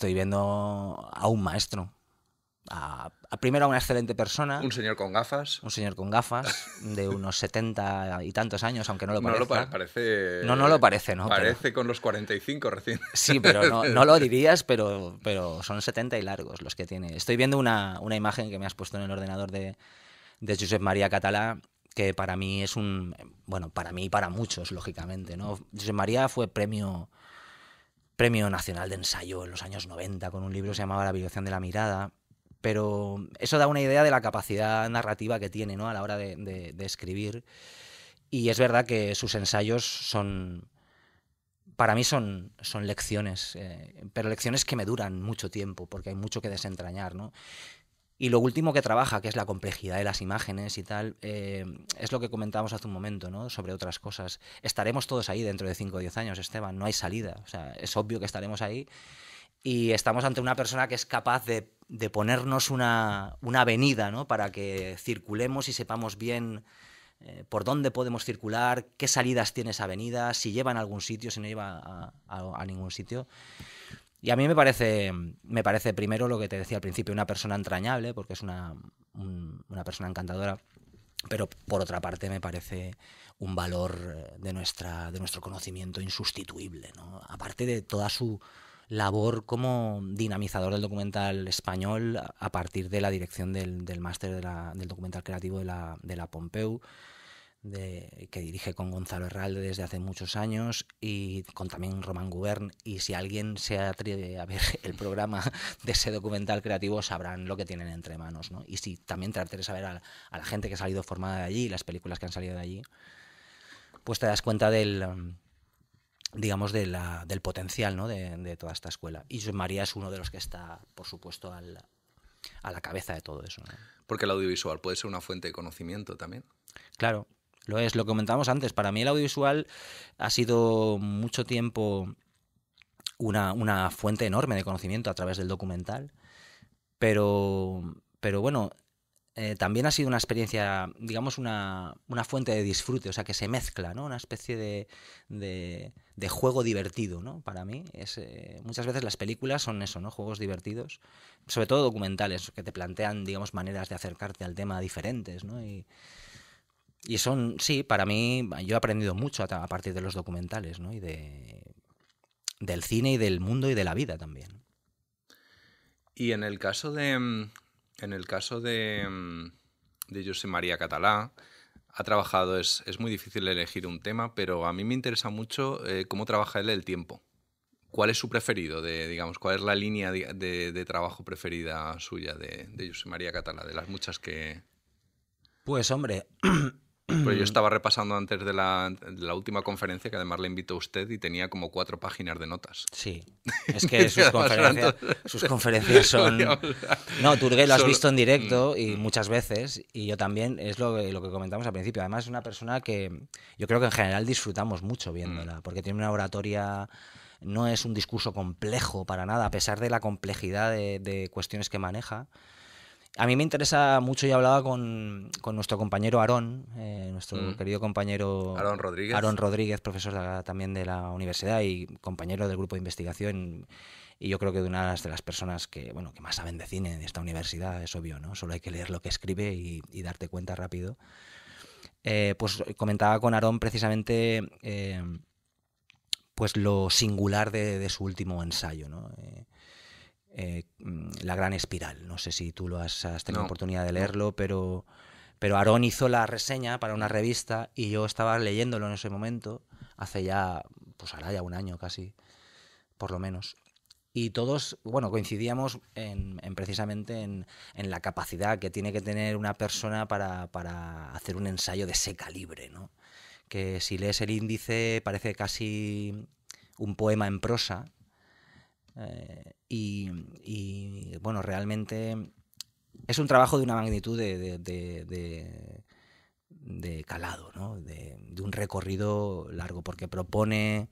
estoy viendo a un maestro. A, primero a una excelente persona. Un señor con gafas. Un señor con gafas, de unos 70 y tantos años, aunque no lo parece. No lo parece. No, lo parece, ¿no? Parece con los 45 recién. Sí, pero no, lo dirías, pero, pero son 70 y largos los que tiene. Estoy viendo una, una imagen que me has puesto en el ordenador de, de Josep María Catalá, que para mí es un. Bueno, para mí y para muchos, lógicamente, ¿no? Josep María fue premio Premio Nacional de Ensayo en los años 90 con un libro que se llamaba La violación de la mirada. Pero eso da una idea de la capacidad narrativa que tiene ¿no? a la hora de, escribir. Y es verdad que sus ensayos son, para mí son, son lecciones, eh, pero lecciones que me duran mucho tiempo, porque hay mucho que desentrañar, ¿no? Y lo último que trabaja, que es la complejidad de las imágenes y tal, eh, es lo que comentábamos hace un momento, ¿no? Sobre otras cosas. Estaremos todos ahí dentro de 5 o 10 años, Esteban, no hay salida. es obvio que estaremos ahí. Y estamos ante una persona que es capaz de, ponernos una, avenida, ¿no? Para que circulemos y sepamos bien eh, por dónde podemos circular, qué salidas tiene esa avenida, si lleva a algún sitio, si no lleva a ningún sitio. Y a mí me parece, me parece primero lo que te decía al principio, una persona entrañable, porque es una, persona encantadora, pero por otra parte me parece un valor eh, de, nuestra, de nuestro conocimiento insustituible, aparte de toda su labor como dinamizador del documental español a partir de la dirección del, del máster del documental creativo de la, de la Pompeu que dirige con Gonzalo Herralde desde hace muchos años y con también Román Gubern. Y si alguien se atreve a ver el programa de ese documental creativo, sabrán lo que tienen entre manos. Y si también te de saber a, la gente que ha salido formada de allí, las películas que han salido de allí, pues te das cuenta del mm, digamos, de del potencial de, toda esta escuela. Y María es uno de los que está, por supuesto, al, a la cabeza de todo eso. Porque el audiovisual puede ser una fuente de conocimiento también. Claro, lo es, lo comentábamos antes. Para mí el audiovisual ha sido mucho tiempo una, fuente enorme de conocimiento a través del documental. Pero, pero bueno, eh, también ha sido una experiencia, digamos, una, fuente de disfrute, o sea, que se mezcla, ¿no? Una especie de, juego divertido, ¿no? Para mí, es, eh, muchas veces las películas son eso, ¿no? Juegos divertidos, sobre todo documentales, que te plantean, digamos, maneras de acercarte al tema diferentes, ¿no? Y, y son, sí, para mí, yo he aprendido mucho a, partir de los documentales, ¿no? Y de, del cine y del mundo y de la vida también. Y en el caso de. Mm, en el caso de. Mm, de José María Catalá, ha trabajado, es, muy difícil elegir un tema, pero a mí me interesa mucho eh, cómo trabaja él el tiempo. ¿Cuál es su preferido? De, digamos, ¿Cuál es la línea de, de trabajo preferida suya de, José María Catalá, de las muchas que... Pues hombre, Pero yo estaba repasando antes de la, última conferencia, que además le invitó a usted, y tenía como cuatro páginas de notas. Sí, es que sus, conferencias, son... No, Turgué lo has visto en directo mm, y mm. muchas veces, y yo también, es lo, que comentamos al principio. Además es una persona que yo creo que en general disfrutamos mucho viéndola, mm. porque tiene una oratoria no es un discurso complejo para nada, a pesar de la complejidad de, de cuestiones que maneja. A mí me interesa mucho, y hablaba con, con, nuestro compañero Aarón, eh, nuestro mm. querido compañero Aarón Rodríguez. Aarón Rodríguez, profesor también de la universidad y compañero del grupo de investigación. Y yo creo que de una de las personas que, bueno, que más saben de cine en esta universidad, es obvio, ¿no? Solo hay que leer lo que escribe y, darte cuenta rápido. Eh, pues comentaba con Aarón precisamente eh, pues lo singular de, de, su último ensayo, ¿no? Eh, mm, la Gran Espiral. No sé si tú lo has, tenido oportunidad de leerlo, pero, pero Aarón hizo la reseña para una revista y yo estaba leyéndolo en ese momento, hace ya, pues ahora ya un año casi, por lo menos. Y todos, bueno, coincidíamos en, precisamente en, la capacidad que tiene que tener una persona para, hacer un ensayo de ese calibre, ¿no? Que si lees el índice parece casi un poema en prosa, eh, y, bueno, realmente es un trabajo de una magnitud de, calado, de, un recorrido largo, porque propone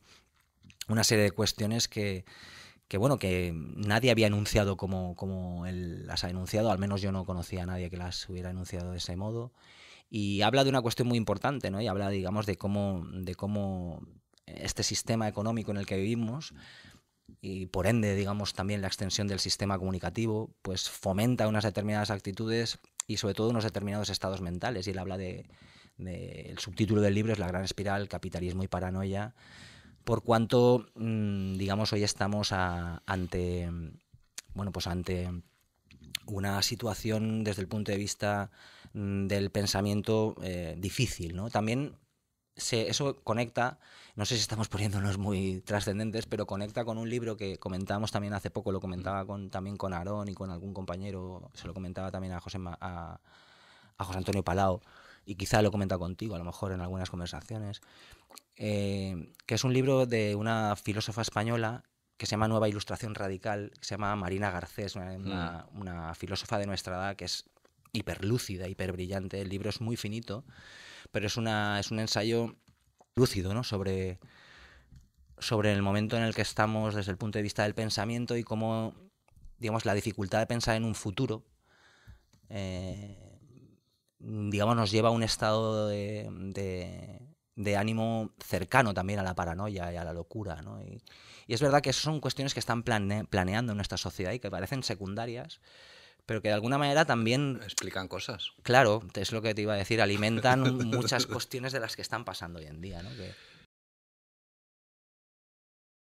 una serie de cuestiones que, bueno, que nadie había enunciado como, él las ha enunciado, al menos yo no conocía a nadie que las hubiera enunciado de ese modo. Y habla de una cuestión muy importante, ¿no? Y habla, digamos, de cómo, de cómo este sistema económico en el que vivimos y por ende, digamos, también la extensión del sistema comunicativo, pues fomenta unas determinadas actitudes y sobre todo unos determinados estados mentales. Y él habla de, el subtítulo del libro es La gran espiral, capitalismo y paranoia, por cuanto, mm, digamos, hoy estamos ante, bueno, pues ante una situación desde el punto de vista mm, del pensamiento eh, difícil, ¿no? También eso conecta, no sé si estamos poniéndonos muy trascendentes, pero conecta con un libro que comentábamos también hace poco, lo comentaba con, también con Aarón y con algún compañero, se lo comentaba también a José, a, Antonio Palau, y quizá lo comenta contigo, a lo mejor en algunas conversaciones, eh, que es un libro de una filósofa española que se llama Nueva Ilustración Radical, que se llama Marina Garcés, una, una mm. filósofa de nuestra edad que es hiperlúcida, hiperbrillante, el libro es muy finito pero es, una, es un ensayo lúcido ¿no? sobre, sobre el momento en el que estamos desde el punto de vista del pensamiento y cómo, digamos, la dificultad de pensar en un futuro, eh, digamos, nos lleva a un estado de, ánimo cercano también a la paranoia y a la locura, ¿no? Y, es verdad que son cuestiones que están planeando en nuestra sociedad y que parecen secundarias, pero que de alguna manera también... Explican cosas. Claro, es lo que te iba a decir, alimentan muchas cuestiones de las que están pasando hoy en día, ¿no?